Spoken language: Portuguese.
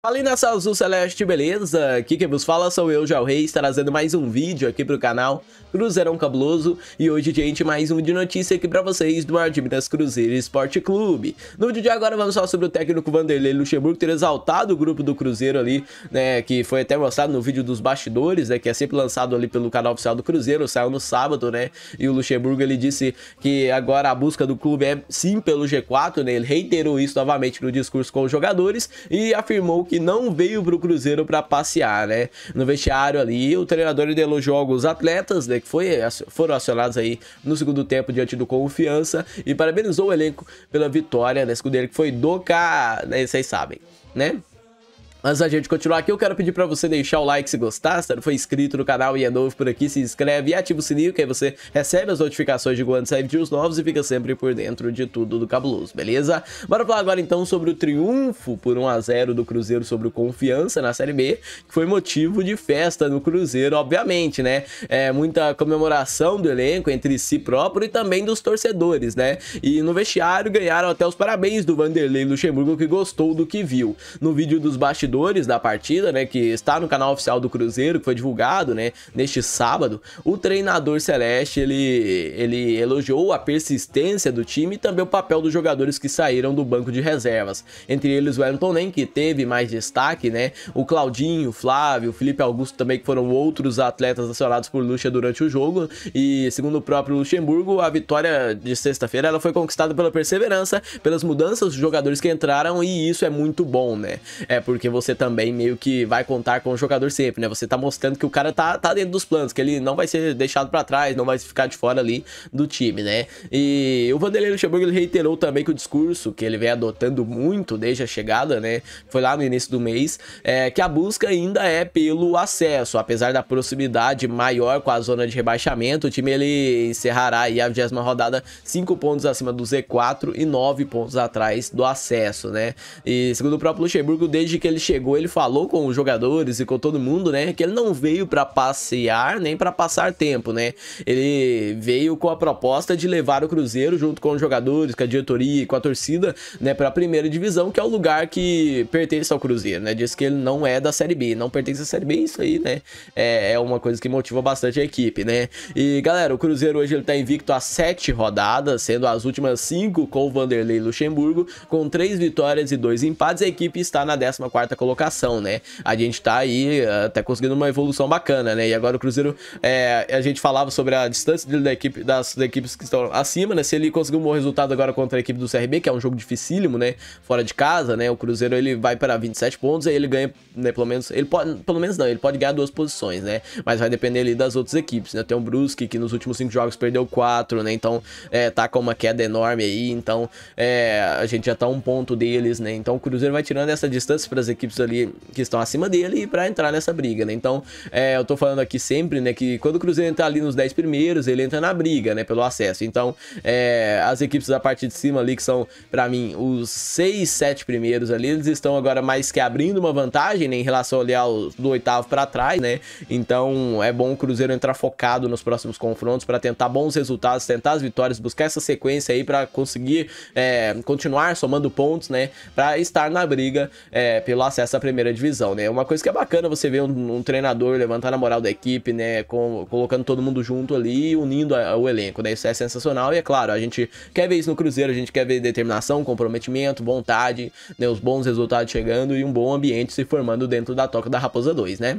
Fala aí nação azul celeste, beleza? Aqui quem vos fala sou eu, Jal Reis, trazendo mais um vídeo aqui pro canal Cruzeirão Cabuloso E hoje, gente, mais um vídeo notícia aqui pra vocês do Maior das Cruzeiro Esporte Clube No vídeo de agora vamos falar sobre o técnico Vanderlei Luxemburgo ter exaltado o grupo do Cruzeiro ali, né? Que foi até mostrado no vídeo dos bastidores, né? Que é sempre lançado ali pelo canal oficial do Cruzeiro, saiu no sábado, né? E o Luxemburgo, ele disse que agora a busca do clube é sim pelo G4, né? Ele reiterou isso novamente no discurso com os jogadores e afirmou que não veio pro Cruzeiro para passear, né? No vestiário ali, o treinador ele elogiou os atletas, né? Que foi, foram acionados aí no segundo tempo diante do Confiança e parabenizou o elenco pela vitória da né? que foi do K, né? Vocês sabem, né? Antes da gente continuar aqui, eu quero pedir para você deixar o like se gostar, se não for inscrito no canal e é novo por aqui, se inscreve e ativa o sininho, que aí você recebe as notificações de quando sai vídeos novos e fica sempre por dentro de tudo do Cabuloso, beleza? Bora falar agora então sobre o triunfo por 1x0 do Cruzeiro sobre o Confiança na Série B, que foi motivo de festa no Cruzeiro, obviamente, né? É, muita comemoração do elenco entre si próprio e também dos torcedores, né? E no vestiário ganharam até os parabéns do Vanderlei Luxemburgo, que gostou do que viu. No vídeo dos bastidores, bastidores da partida, né, que está no canal oficial do Cruzeiro, que foi divulgado, né, neste sábado, o treinador Celeste, ele, ele elogiou a persistência do time e também o papel dos jogadores que saíram do banco de reservas, entre eles o Wellington Nem, que teve mais destaque, né, o Claudinho, o Flávio, o Felipe Augusto também, que foram outros atletas acionados por Lucha durante o jogo, e segundo o próprio Luxemburgo, a vitória de sexta-feira, ela foi conquistada pela perseverança, pelas mudanças dos jogadores que entraram, e isso é muito bom, né, é porque você você também meio que vai contar com o jogador sempre, né? Você tá mostrando que o cara tá, tá dentro dos planos, que ele não vai ser deixado para trás, não vai ficar de fora ali do time, né? E o Vanderlei Luxemburgo ele reiterou também que o discurso que ele vem adotando muito desde a chegada, né? Foi lá no início do mês, é que a busca ainda é pelo acesso, apesar da proximidade maior com a zona de rebaixamento, o time ele encerrará aí a 20 rodada 5 pontos acima do Z4 e 9 pontos atrás do acesso, né? E segundo o próprio Luxemburgo, desde que ele chegou, ele falou com os jogadores e com todo mundo, né? Que ele não veio para passear nem para passar tempo, né? Ele veio com a proposta de levar o Cruzeiro junto com os jogadores, com a diretoria e com a torcida, né? Para a primeira divisão, que é o lugar que pertence ao Cruzeiro, né? Diz que ele não é da Série B, não pertence à Série B, isso aí, né? É, é uma coisa que motiva bastante a equipe, né? E galera, o Cruzeiro hoje ele tá invicto a sete rodadas, sendo as últimas cinco com o Vanderlei Luxemburgo, com três vitórias e dois empates, a equipe está na 14 quarta colocação, né? A gente tá aí eh, até conseguindo uma evolução bacana, né? E agora o Cruzeiro, é, a gente falava sobre a distância dele da equipe, das, das equipes que estão acima, né? Se ele conseguir um bom resultado agora contra a equipe do CRB, que é um jogo dificílimo, né? Fora de casa, né? O Cruzeiro ele vai para 27 pontos, aí ele ganha, né? Pelo menos, ele pode, pelo menos não, ele pode ganhar duas posições, né? Mas vai depender ali das outras equipes, né? Tem o Brusque, que nos últimos cinco jogos perdeu quatro, né? Então, é, tá com uma queda enorme aí, então é, a gente já tá um ponto deles, né? Então o Cruzeiro vai tirando essa distância para as equipes equipes ali que estão acima dele para entrar nessa briga, né? Então, é, eu tô falando aqui sempre, né, que quando o Cruzeiro entrar ali nos 10 primeiros, ele entra na briga, né, pelo acesso. Então, é, as equipes da parte de cima ali, que são, para mim, os 6, 7 primeiros ali, eles estão agora mais que abrindo uma vantagem, né, em relação ali ao do oitavo para trás, né? Então, é bom o Cruzeiro entrar focado nos próximos confrontos para tentar bons resultados, tentar as vitórias, buscar essa sequência aí para conseguir é, continuar somando pontos, né, para estar na briga é, pelo acesso acesso à primeira divisão, né? Uma coisa que é bacana você ver um, um treinador levantar a moral da equipe, né? Com, colocando todo mundo junto ali, unindo a, a, o elenco, né? Isso é sensacional e é claro, a gente quer ver isso no Cruzeiro, a gente quer ver determinação, comprometimento, vontade, né? Os bons resultados chegando e um bom ambiente se formando dentro da toca da Raposa 2, né?